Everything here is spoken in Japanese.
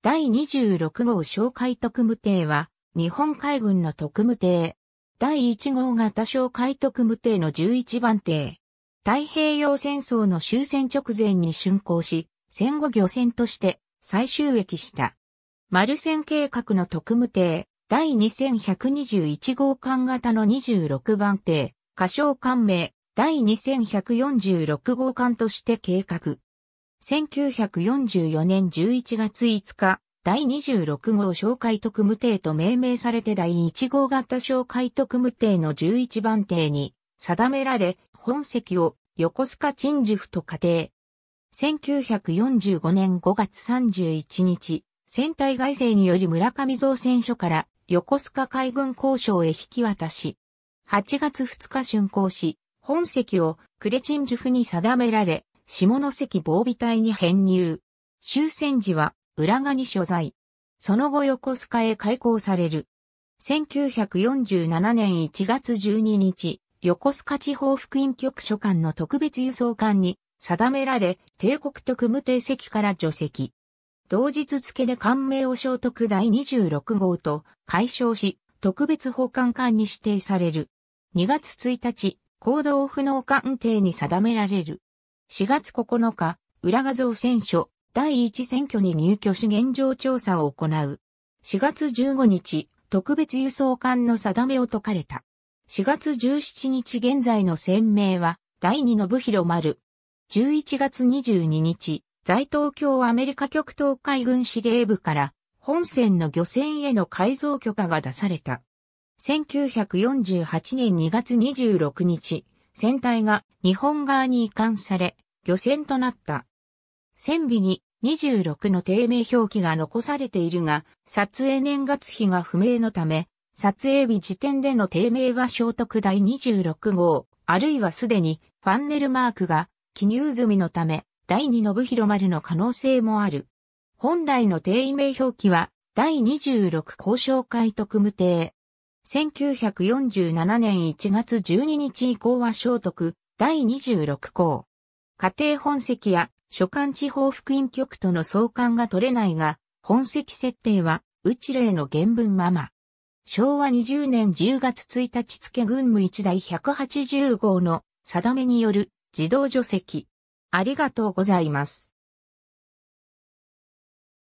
第26号哨戒特務艇は、日本海軍の特務艇。第1号型哨戒特務艇の11番艇。太平洋戦争の終戦直前に竣工し、戦後漁船として再収益した。丸船計画の特務艇、第2121号艦型の26番艇、仮称艦名、第2146号艦として計画。1944年11月5日、第26号小海特務艇と命名されて第1号型小海特務艇の11番艇に定められ、本籍を横須賀鎮守府と仮定。1945年5月31日、船体外政により村上造船所から横須賀海軍交渉へ引き渡し、8月2日竣工し、本籍をクレ守府に定められ、下関防備隊に編入。終戦時は浦賀に所在。その後横須賀へ開港される。1947年1月12日、横須賀地方福音局所管の特別輸送艦に定められ、帝国特務定席から除籍。同日付で官名を聖徳第26号と解消し、特別保管艦に指定される。2月1日、行動不能艦艇に定められる。4月9日、裏画像選書、第1選挙に入居し現状調査を行う。4月15日、特別輸送艦の定めを解かれた。4月17日現在の選名は、第2の部広丸。11月22日、在東京アメリカ極東海軍司令部から、本船の漁船への改造許可が出された。1948年2月26日、船体が日本側に移管され、漁船となった。船尾に26の低迷表記が残されているが、撮影年月日が不明のため、撮影日時点での低迷は聖徳第26号、あるいはすでにファンネルマークが記入済みのため、第2信広丸の可能性もある。本来の定位名表記は、第26交渉会特務艇、1947年1月12日以降は聖徳第26項。家庭本籍や所管地方福音局との相関が取れないが、本籍設定は、内例の原文まま。昭和20年10月1日付軍務一代180号の定めによる自動除籍。ありがとうございます。